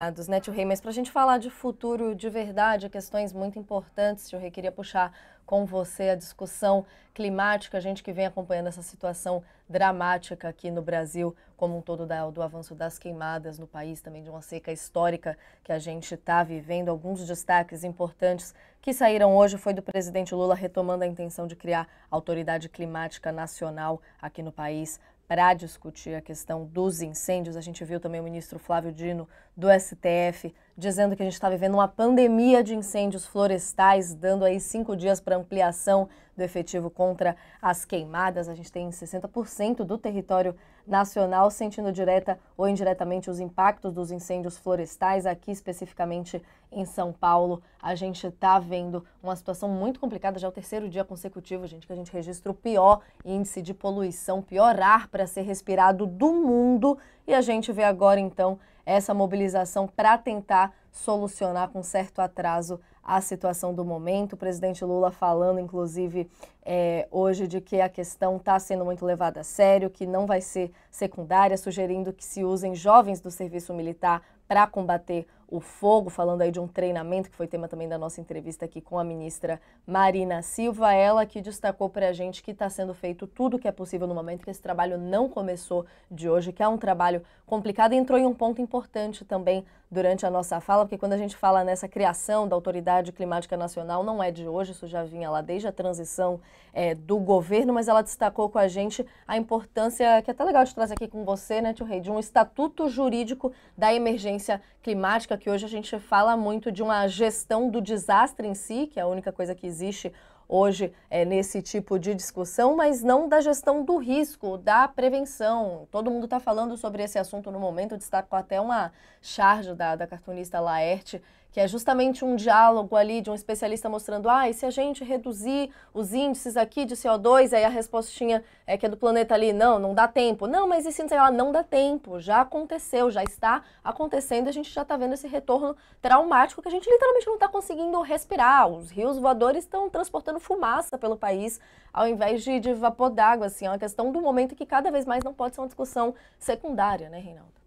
Ah, dos né, Tio Rei, mas para a gente falar de futuro de verdade, questões muito importantes, Tio Rei, queria puxar com você a discussão climática, a gente que vem acompanhando essa situação dramática aqui no Brasil, como um todo da, do avanço das queimadas no país, também de uma seca histórica que a gente está vivendo. Alguns destaques importantes que saíram hoje foi do presidente Lula retomando a intenção de criar autoridade climática nacional aqui no país para discutir a questão dos incêndios. A gente viu também o ministro Flávio Dino do STF dizendo que a gente está vivendo uma pandemia de incêndios florestais, dando aí cinco dias para ampliação do efetivo contra as queimadas. A gente tem 60% do território nacional sentindo direta ou indiretamente os impactos dos incêndios florestais. Aqui, especificamente em São Paulo, a gente está vendo uma situação muito complicada. Já é o terceiro dia consecutivo, gente, que a gente registra o pior índice de poluição, pior ar para ser respirado do mundo. E a gente vê agora, então, essa mobilização para tentar solucionar com certo atraso a situação do momento. O presidente Lula falando, inclusive, é, hoje de que a questão está sendo muito levada a sério, que não vai ser secundária, sugerindo que se usem jovens do serviço militar para combater o fogo, falando aí de um treinamento que foi tema também da nossa entrevista aqui com a ministra Marina Silva, ela que destacou para a gente que está sendo feito tudo o que é possível no momento, que esse trabalho não começou de hoje, que é um trabalho complicado, e entrou em um ponto importante também durante a nossa fala, porque quando a gente fala nessa criação da Autoridade Climática Nacional, não é de hoje, isso já vinha lá desde a transição é, do governo, mas ela destacou com a gente a importância, que é até legal de trazer aqui com você, né, Tio Rei, de um estatuto jurídico da emergência climática, que hoje a gente fala muito de uma gestão do desastre em si, que é a única coisa que existe hoje é, nesse tipo de discussão, mas não da gestão do risco, da prevenção. Todo mundo está falando sobre esse assunto no momento, destaco até uma charge da, da cartunista Laerte, que é justamente um diálogo ali de um especialista mostrando, ah, e se a gente reduzir os índices aqui de CO2, aí a respostinha é que é do planeta ali, não, não dá tempo. Não, mas e se não, não dá tempo, já aconteceu, já está acontecendo, a gente já está vendo esse retorno traumático que a gente literalmente não está conseguindo respirar. Os rios voadores estão transportando fumaça pelo país ao invés de, de vapor d'água, assim, é uma questão do momento que cada vez mais não pode ser uma discussão secundária, né, Reinaldo?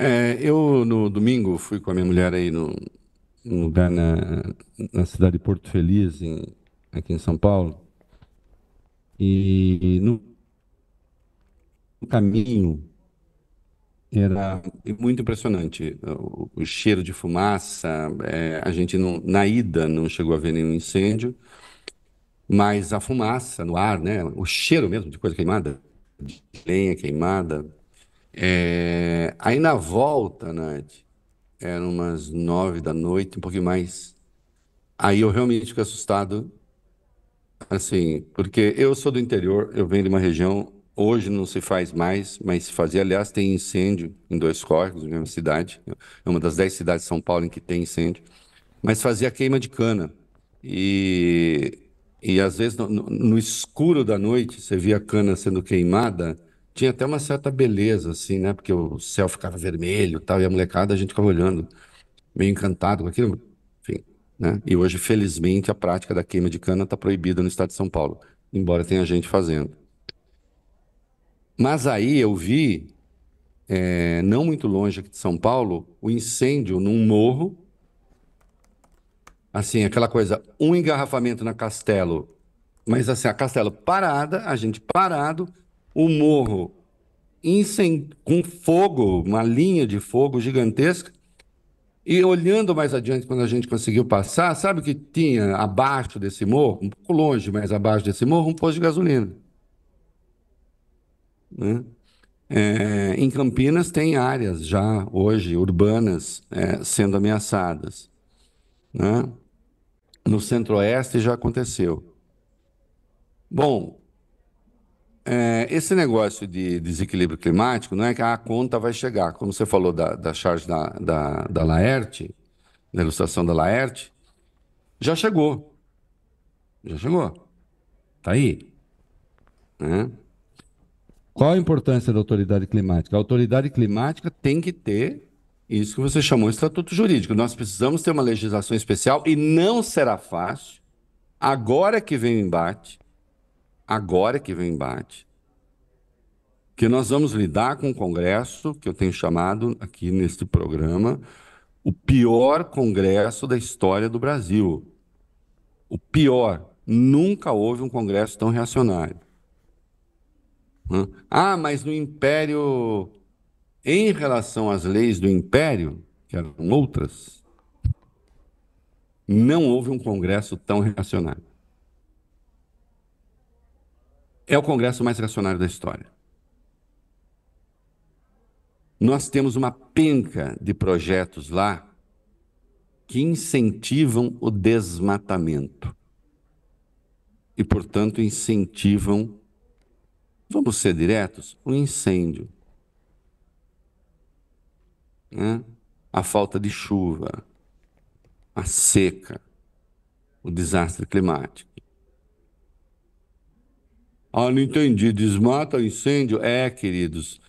É, eu no domingo fui com a minha mulher aí no, num lugar na, na cidade de Porto Feliz, em, aqui em São Paulo. E no, no caminho era muito impressionante o, o cheiro de fumaça. É, a gente não, na ida não chegou a ver nenhum incêndio, mas a fumaça no ar, né? O cheiro mesmo de coisa queimada, de lenha queimada, é, aí na volta, Nath, eram umas nove da noite, um pouquinho mais. Aí eu realmente fiquei assustado, assim, porque eu sou do interior, eu venho de uma região, hoje não se faz mais, mas se fazia. Aliás, tem incêndio em dois córregos, na mesma cidade, é uma das dez cidades de São Paulo em que tem incêndio, mas fazia queima de cana. E, e às vezes, no, no escuro da noite, você via a cana sendo queimada tinha até uma certa beleza, assim, né? Porque o céu ficava vermelho e tal, e a molecada, a gente ficava olhando, meio encantado com aquilo, enfim, né? E hoje, felizmente, a prática da queima de cana está proibida no estado de São Paulo, embora tenha gente fazendo. Mas aí eu vi, é, não muito longe aqui de São Paulo, o incêndio num morro, assim, aquela coisa, um engarrafamento na Castelo, mas assim, a Castelo parada, a gente parado, o morro com fogo, uma linha de fogo gigantesca. E olhando mais adiante, quando a gente conseguiu passar, sabe que tinha abaixo desse morro, um pouco longe, mas abaixo desse morro, um posto de gasolina. Né? É, em Campinas tem áreas já hoje urbanas é, sendo ameaçadas. Né? No centro-oeste já aconteceu. Bom, é, esse negócio de desequilíbrio climático não é que a conta vai chegar. Como você falou da, da charge da, da, da Laerte, da ilustração da Laerte, já chegou. Já chegou. Está aí. Né? Qual a importância da autoridade climática? A autoridade climática tem que ter isso que você chamou de estatuto jurídico. Nós precisamos ter uma legislação especial e não será fácil. Agora que vem o embate, agora que vem embate, que nós vamos lidar com o Congresso, que eu tenho chamado aqui neste programa, o pior Congresso da história do Brasil. O pior. Nunca houve um Congresso tão reacionário. Ah, mas no Império, em relação às leis do Império, que eram outras, não houve um Congresso tão reacionário é o Congresso mais reacionário da história. Nós temos uma penca de projetos lá que incentivam o desmatamento e, portanto, incentivam, vamos ser diretos, o incêndio, né? a falta de chuva, a seca, o desastre climático. Ah, não entendi. Desmata, o incêndio? É, queridos.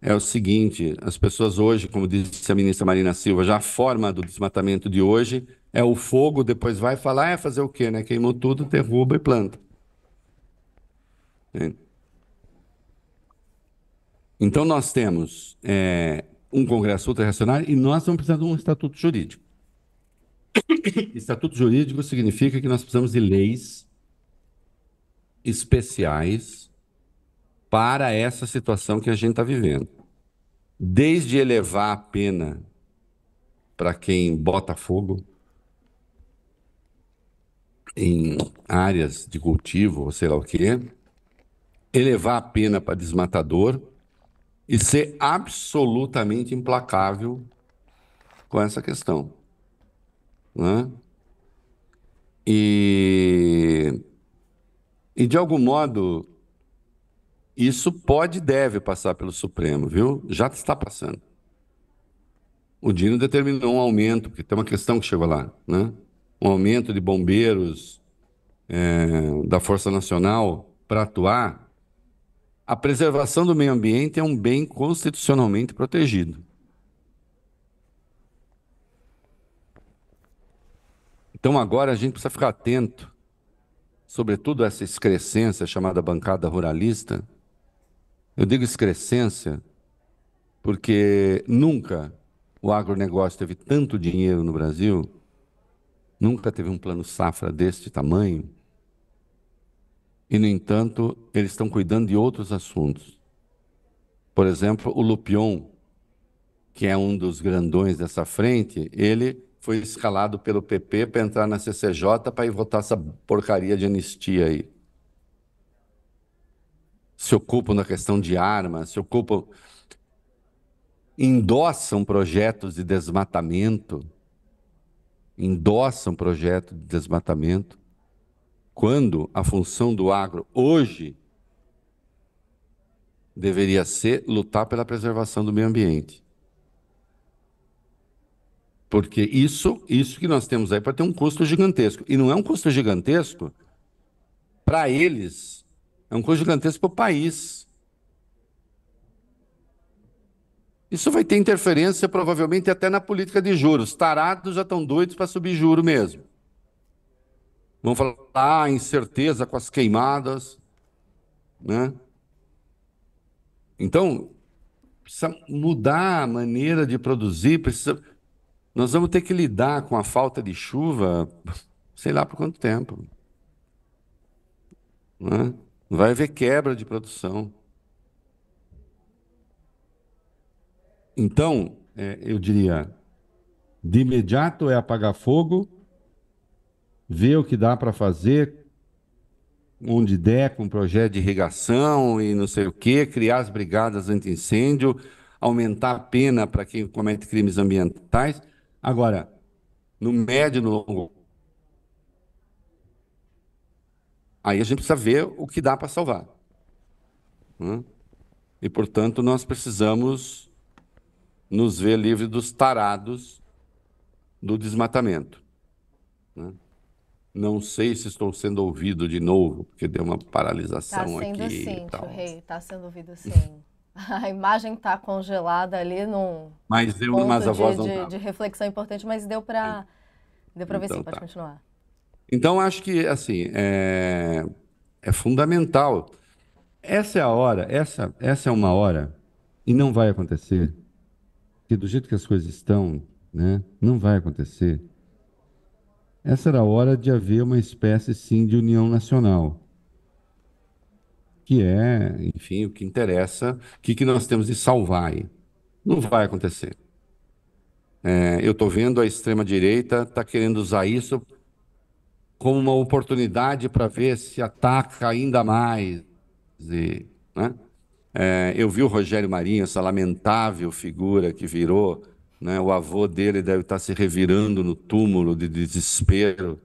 É o seguinte: as pessoas hoje, como disse a ministra Marina Silva, já a forma do desmatamento de hoje é o fogo, depois vai falar, é fazer o quê, né? Queimou tudo, derruba e planta. É. Então nós temos é, um Congresso ultra e nós vamos precisar de um estatuto jurídico. estatuto jurídico significa que nós precisamos de leis especiais para essa situação que a gente está vivendo. Desde elevar a pena para quem bota fogo em áreas de cultivo, ou sei lá o quê, elevar a pena para desmatador e ser absolutamente implacável com essa questão. Né? E e, de algum modo, isso pode e deve passar pelo Supremo, viu? Já está passando. O Dino determinou um aumento, porque tem uma questão que chegou lá, né? Um aumento de bombeiros é, da Força Nacional para atuar. A preservação do meio ambiente é um bem constitucionalmente protegido. Então agora a gente precisa ficar atento sobretudo essa excrescência chamada bancada ruralista. Eu digo excrescência porque nunca o agronegócio teve tanto dinheiro no Brasil, nunca teve um plano safra deste tamanho, e, no entanto, eles estão cuidando de outros assuntos. Por exemplo, o Lupion, que é um dos grandões dessa frente, ele foi escalado pelo PP para entrar na CCJ para ir votar essa porcaria de anistia aí. Se ocupam da questão de armas, se ocupam. Endossam projetos de desmatamento. Endossam projetos de desmatamento. Quando a função do agro hoje deveria ser lutar pela preservação do meio ambiente. Porque isso, isso que nós temos aí para ter um custo gigantesco. E não é um custo gigantesco para eles, é um custo gigantesco para o país. Isso vai ter interferência provavelmente até na política de juros. Tarados já estão doidos para subir juro mesmo. Vão falar, ah, incerteza com as queimadas, né? Então, precisa mudar a maneira de produzir, precisa nós vamos ter que lidar com a falta de chuva, sei lá por quanto tempo. Não, é? vai haver quebra de produção. Então, é, eu diria, de imediato é apagar fogo, ver o que dá para fazer, onde der, com um projeto de irrigação e não sei o quê, criar as brigadas anti-incêndio, aumentar a pena para quem comete crimes ambientais Agora, no médio e no longo aí a gente precisa ver o que dá para salvar. Né? E, portanto, nós precisamos nos ver livres dos tarados do desmatamento. Né? Não sei se estou sendo ouvido de novo, porque deu uma paralisação tá aqui. Está sendo sim, Rei, está sendo ouvido sim. a imagem está congelada ali num mas deu, ponto mas a voz de, de, reflexão importante, mas deu para deu para então, ver sim, tá. pode continuar. Então acho que assim é, é fundamental. Essa é a hora, essa essa é uma hora e não vai acontecer. Que do jeito que as coisas estão, né, não vai acontecer. Essa era a hora de haver uma espécie sim de união nacional que é, enfim, o que interessa, o que, que nós temos de salvar aí. Não vai acontecer. É, eu estou vendo a extrema-direita está querendo usar isso como uma oportunidade para ver se ataca ainda mais. E, né? é, eu vi o Rogério Marinho, essa lamentável figura que virou, né? o avô dele deve estar tá se revirando no túmulo de desespero.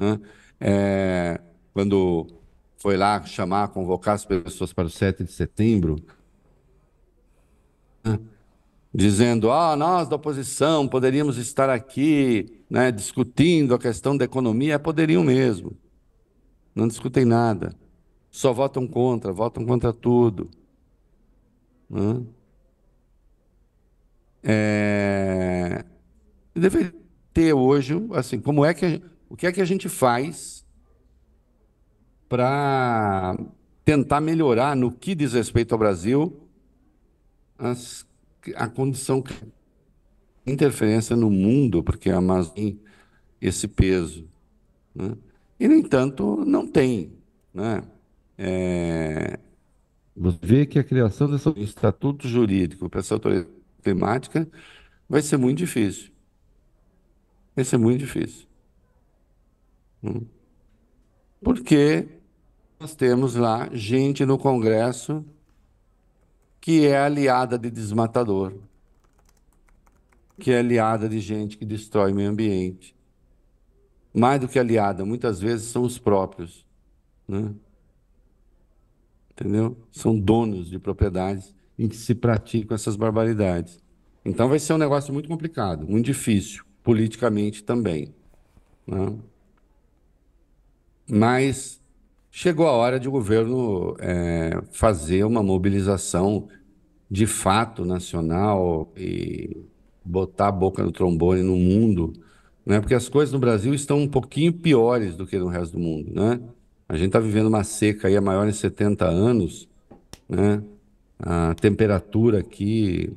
Né? É, quando foi lá chamar, convocar as pessoas para o 7 de setembro, né? dizendo: ah, nós da oposição poderíamos estar aqui né, discutindo a questão da economia, poderiam mesmo. Não discutem nada. Só votam contra, votam contra tudo. Né? É... Deveria ter hoje, assim, como é que a... o que é que a gente faz para tentar melhorar no que diz respeito ao Brasil as, a condição interferência no mundo, porque a Amazônia esse peso. Né? E, no entanto, não tem. Né? É... Você vê que a criação desse estatuto jurídico para essa autoridade climática vai ser muito difícil. Vai ser muito difícil. Hum? Porque nós temos lá gente no Congresso que é aliada de desmatador, que é aliada de gente que destrói o meio ambiente. Mais do que aliada, muitas vezes são os próprios. Né? Entendeu? São donos de propriedades em que se praticam essas barbaridades. Então vai ser um negócio muito complicado, muito difícil, politicamente também. Né? Mas chegou a hora de o governo é, fazer uma mobilização de fato nacional e botar a boca no trombone no mundo, né? Porque as coisas no Brasil estão um pouquinho piores do que no resto do mundo, né? A gente está vivendo uma seca aí a maior em 70 anos, né? A temperatura aqui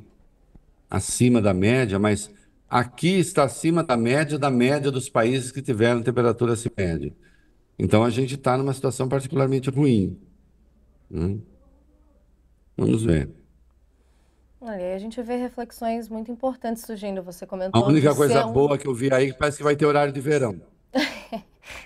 acima da média, mas aqui está acima da média da média dos países que tiveram temperatura acima da média. Então a gente está numa situação particularmente ruim. Né? Vamos ver. Olha, a gente vê reflexões muito importantes surgindo. Você comentou. A única coisa um... boa que eu vi aí parece que vai ter horário de verão.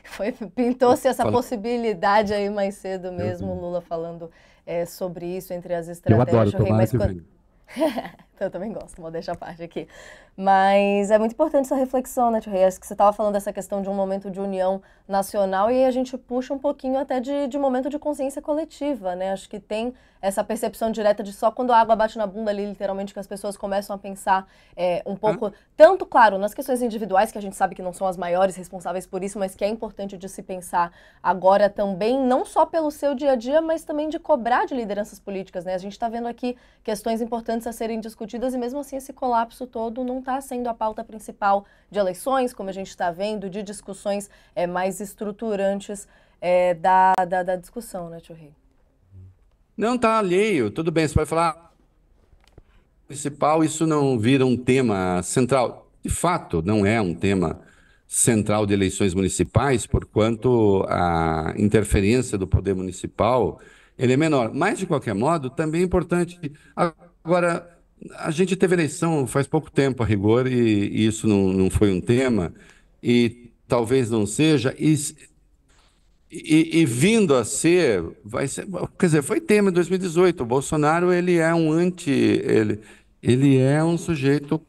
Foi, pintou-se essa possibilidade aí mais cedo mesmo, Lula falando é, sobre isso entre as estratégias. Eu adoro, tomara que quando... Eu também gosto, vou deixar a parte aqui. Mas é muito importante essa reflexão, né, Tio Acho que você estava falando dessa questão de um momento de união nacional e a gente puxa um pouquinho até de, de momento de consciência coletiva, né? Acho que tem essa percepção direta de só quando a água bate na bunda ali, literalmente, que as pessoas começam a pensar é, um pouco, ah. tanto, claro, nas questões individuais, que a gente sabe que não são as maiores responsáveis por isso, mas que é importante de se pensar agora também, não só pelo seu dia a dia, mas também de cobrar de lideranças políticas, né? A gente está vendo aqui questões importantes a serem discutidas discutidas e mesmo assim esse colapso todo não está sendo a pauta principal de eleições, como a gente está vendo, de discussões é, mais estruturantes é, da, da, da, discussão, né, Tio Rei? Não está alheio, tudo bem, você vai falar principal, isso não vira um tema central. De fato, não é um tema central de eleições municipais, porquanto a interferência do poder municipal ele é menor. Mas, de qualquer modo, também é importante. Agora, a gente teve eleição faz pouco tempo, a rigor, e, e isso não, não foi um tema, e talvez não seja, e, e, e, vindo a ser, vai ser, quer dizer, foi tema em 2018, o Bolsonaro, ele é um anti, ele, ele é um sujeito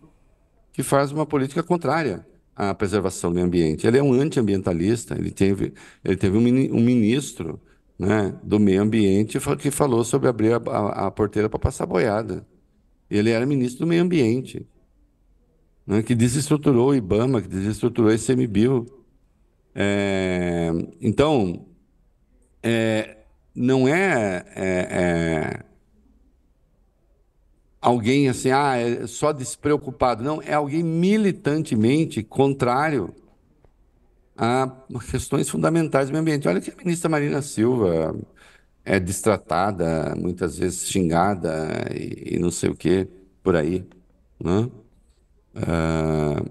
que faz uma política contrária à preservação do meio ambiente. Ele é um antiambientalista, ele teve, ele teve um, um ministro né, do meio ambiente que falou sobre abrir a, a, a porteira para passar boiada. Ele era ministro do meio ambiente, né, que desestruturou o IBAMA, que desestruturou a ICMBio. É, então, é, não é, é, é, alguém assim, ah, é só despreocupado. Não, é alguém militantemente contrário a questões fundamentais do meio ambiente. Olha que a ministra Marina Silva, é destratada, muitas vezes xingada e, e não sei o que por aí. Né? Uh,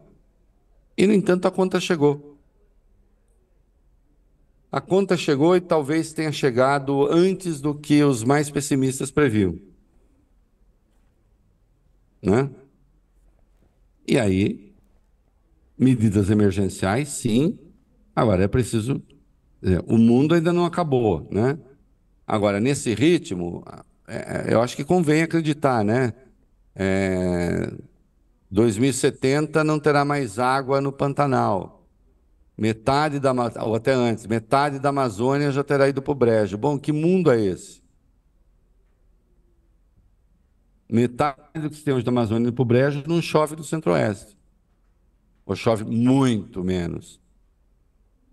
e, no entanto, a conta chegou. A conta chegou e talvez tenha chegado antes do que os mais pessimistas previam. Né? E aí, medidas emergenciais, sim. Agora é preciso. Dizer, o mundo ainda não acabou, né? Agora, nesse ritmo, é, é, eu acho que convém acreditar, né? É, 2070 não terá mais água no Pantanal. Metade da ou até antes, metade da Amazônia já terá ido para o brejo. Bom, que mundo é esse? Metade do que temos da Amazônia para o brejo não chove no centro-oeste. Ou chove muito menos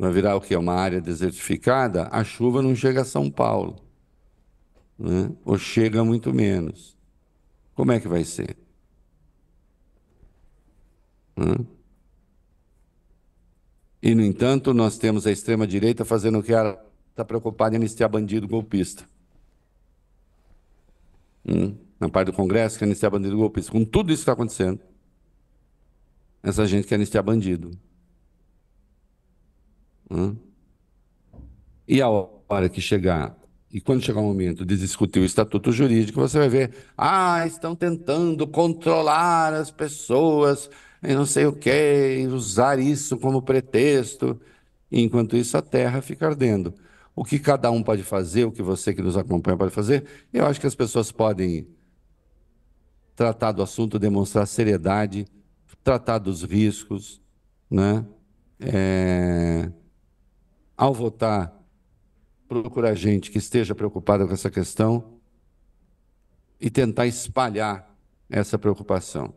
vai é virar o que? É uma área desertificada, a chuva não chega a São Paulo. Né? Ou chega muito menos. Como é que vai ser? E, no entanto, nós temos a extrema-direita fazendo o que ela está preocupada em anistiar bandido golpista. Hum? Na parte do Congresso, que anistiar bandido golpista. Com tudo isso que está acontecendo, essa gente quer anistiar bandido. Né? E a hora que chegar, e quando chegar o momento de discutir o estatuto jurídico, você vai ver, ah, estão tentando controlar as pessoas, e não sei o quê, usar isso como pretexto. Enquanto isso, a terra fica ardendo. O que cada um pode fazer, o que você que nos acompanha pode fazer, eu acho que as pessoas podem tratar do assunto, demonstrar seriedade, tratar dos riscos, né? É ao votar, procurar gente que esteja preocupada com essa questão e tentar espalhar essa preocupação.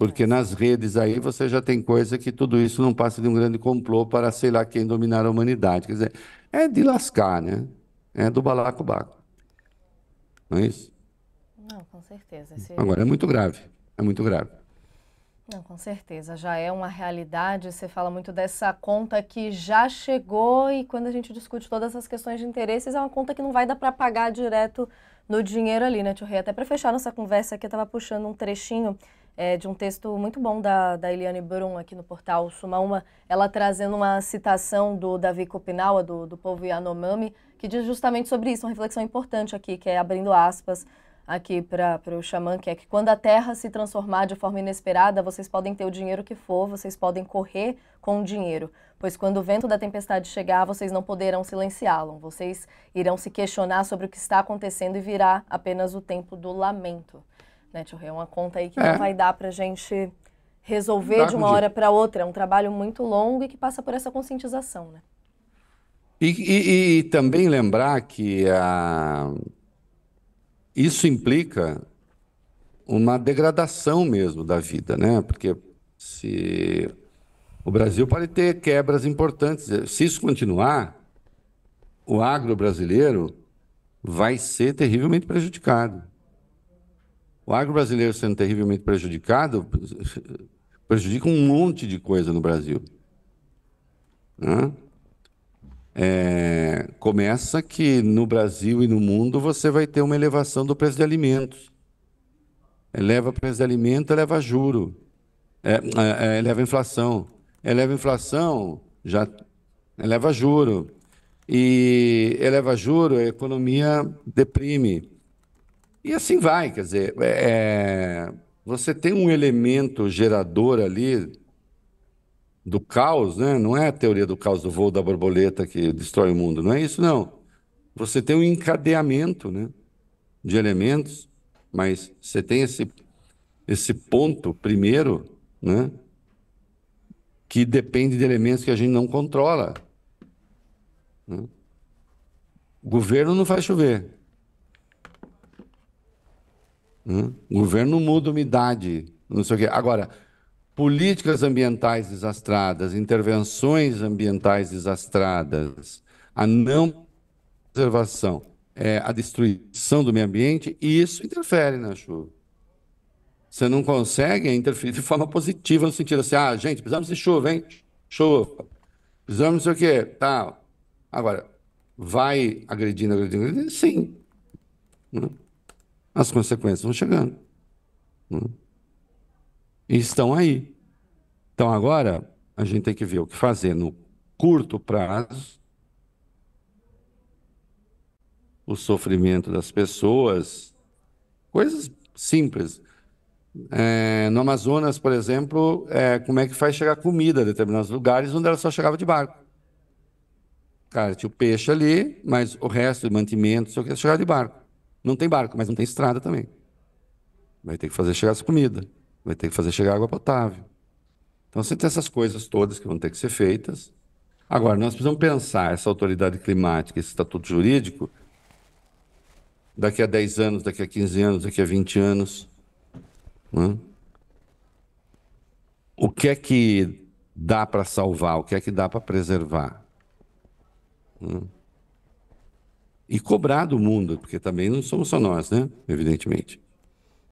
Porque nas redes aí você já tem coisa que tudo isso não passa de um grande complô para sei lá quem dominar a humanidade. Quer dizer, é de lascar, né? É do balacobaco. Não é isso? Não, com certeza. Agora, é muito grave. É muito grave. Não, com certeza, já é uma realidade. Você fala muito dessa conta que já chegou e quando a gente discute todas essas questões de interesses, é uma conta que não vai dar para pagar direto no dinheiro ali, né, Tio Rei? Até para fechar nossa conversa aqui, eu estava puxando um trechinho é, de um texto muito bom da, da Eliane Brum aqui no portal Suma Uma, ela trazendo uma citação do Davi Kopinawa, do, do povo Yanomami, que diz justamente sobre isso, uma reflexão importante aqui, que é abrindo aspas aqui para o xamã, que é que quando a terra se transformar de forma inesperada, vocês podem ter o dinheiro que for, vocês podem correr com o dinheiro, pois quando o vento da tempestade chegar, vocês não poderão silenciá-lo, vocês irão se questionar sobre o que está acontecendo e virá apenas o tempo do lamento. Né, Tio uma conta aí que é. não vai dar para gente resolver Dá de uma hora para outra, é um trabalho muito longo e que passa por essa conscientização, né? E, e, e também lembrar que a, isso implica uma degradação mesmo da vida, né? Porque se o Brasil pode ter quebras importantes, se isso continuar, o agro brasileiro vai ser terrivelmente prejudicado. O agro brasileiro sendo terrivelmente prejudicado prejudica um monte de coisa no Brasil. Né? é, começa que no Brasil e no mundo você vai ter uma elevação do preço de alimentos. Eleva é, o preço de alimento, eleva juro, é, é, eleva é, inflação. Eleva é, inflação, já eleva juro. E eleva juro, a economia deprime. E assim vai, quer dizer, você tem um elemento gerador ali do caos, né? Não é a teoria do caos do voo da borboleta que destrói o mundo, não é isso não. Você tem um encadeamento, né, de elementos, mas você tem esse esse ponto primeiro, né, que depende de elementos que a gente não controla. Né? O governo não faz chover. Né? O governo muda umidade, não sei o quê. Agora, políticas ambientais desastradas, intervenções ambientais desastradas, a não preservação, é, a destruição do meio ambiente, e isso interfere na chuva. Você não consegue interferir de forma positiva, no sentido assim, ah, gente, precisamos de chuva, hein? Chuva. Precisamos de o quê? Tá. Agora, vai agredindo, agredindo, agredindo? Sim. Né? As consequências vão chegando. Né? e estão aí. Então agora a gente tem que ver o que fazer no curto prazo. O sofrimento das pessoas, coisas simples. É, no Amazonas, por exemplo, é, como é que faz chegar comida a determinados lugares onde ela só chegava de barco? Cara, tinha o peixe ali, mas o resto de mantimento, é só queria chegar de barco. Não tem barco, mas não tem estrada também. Vai ter que fazer chegar essa comida vai ter que fazer chegar água potável. Então, você tem essas coisas todas que vão ter que ser feitas. Agora, nós precisamos pensar essa autoridade climática, esse estatuto jurídico, daqui a 10 anos, daqui a 15 anos, daqui a 20 anos. Né? O que é que dá para salvar? O que é que dá para preservar? Né? E cobrar do mundo, porque também não somos só nós, né? Evidentemente.